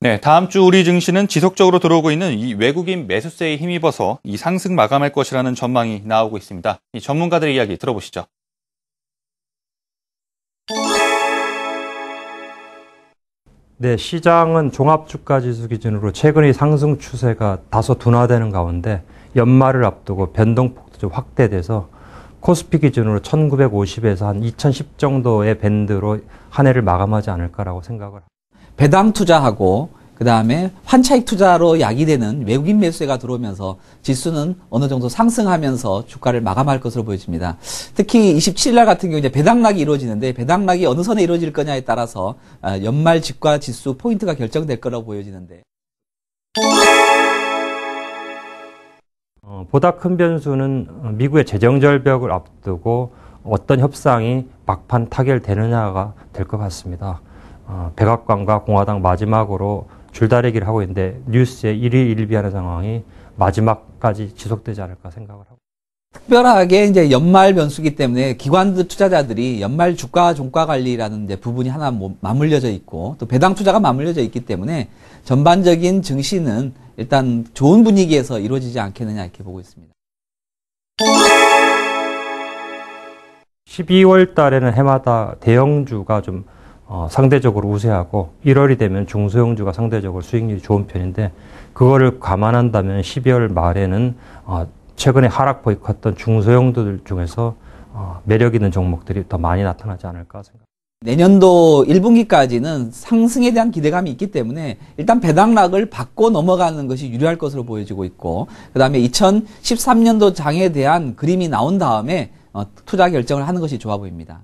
네, 다음 주 우리 증시는 지속적으로 들어오고 있는 이 외국인 매수세에 힘입어서 이 상승 마감할 것이라는 전망이 나오고 있습니다. 이 전문가들의 이야기 들어보시죠. 네, 시장은 종합주가지수 기준으로 최근의 상승 추세가 다소 둔화되는 가운데 연말을 앞두고 변동폭도 좀 확대돼서 코스피 기준으로 1950에서 한 2010 정도의 밴드로 한 해를 마감하지 않을까라고 생각을 합니다. 배당 투자하고 그 다음에 환차익 투자로 야기되는 외국인 매수세가 들어오면서 지수는 어느 정도 상승하면서 주가를 마감할 것으로 보여집니다. 특히 27일날 같은 경우 이제 배당락이 이루어지는데 배당락이 어느 선에 이루어질 거냐에 따라서 아, 연말 집과 지수 포인트가 결정될 거라고 보여지는데. 어, 보다 큰 변수는 어, 미국의 재정 절벽을 앞두고 어떤 협상이 막판 타결되느냐가 될 것 같습니다. 어, 백악관과 공화당 마지막으로 줄다리기를 하고 있는데 뉴스에 일희일비하는 상황이 마지막까지 지속되지 않을까 생각을 하고. 특별하게 이제 연말 변수기 때문에 기관들 투자자들이 연말 주가 종가 관리라는 부분이 하나 맞물려져 뭐 있고 또 배당 투자가 맞물려져 있기 때문에 전반적인 증시는 일단 좋은 분위기에서 이루어지지 않겠느냐 이렇게 보고 있습니다. 12월 달에는 해마다 대형주가 좀 어, 상대적으로 우세하고 1월이 되면 중소형주가 상대적으로 수익률이 좋은 편인데 그거를 감안한다면 12월 말에는 어, 최근에 하락 보이콧던 중소형들 중에서 어, 매력 있는 종목들이 더 많이 나타나지 않을까 생각합니다. 내년도 1분기까지는 상승에 대한 기대감이 있기 때문에 일단 배당락을 받고 넘어가는 것이 유리할 것으로 보여지고 있고 그 다음에 2013년도 장에 대한 그림이 나온 다음에 어, 투자 결정을 하는 것이 좋아 보입니다.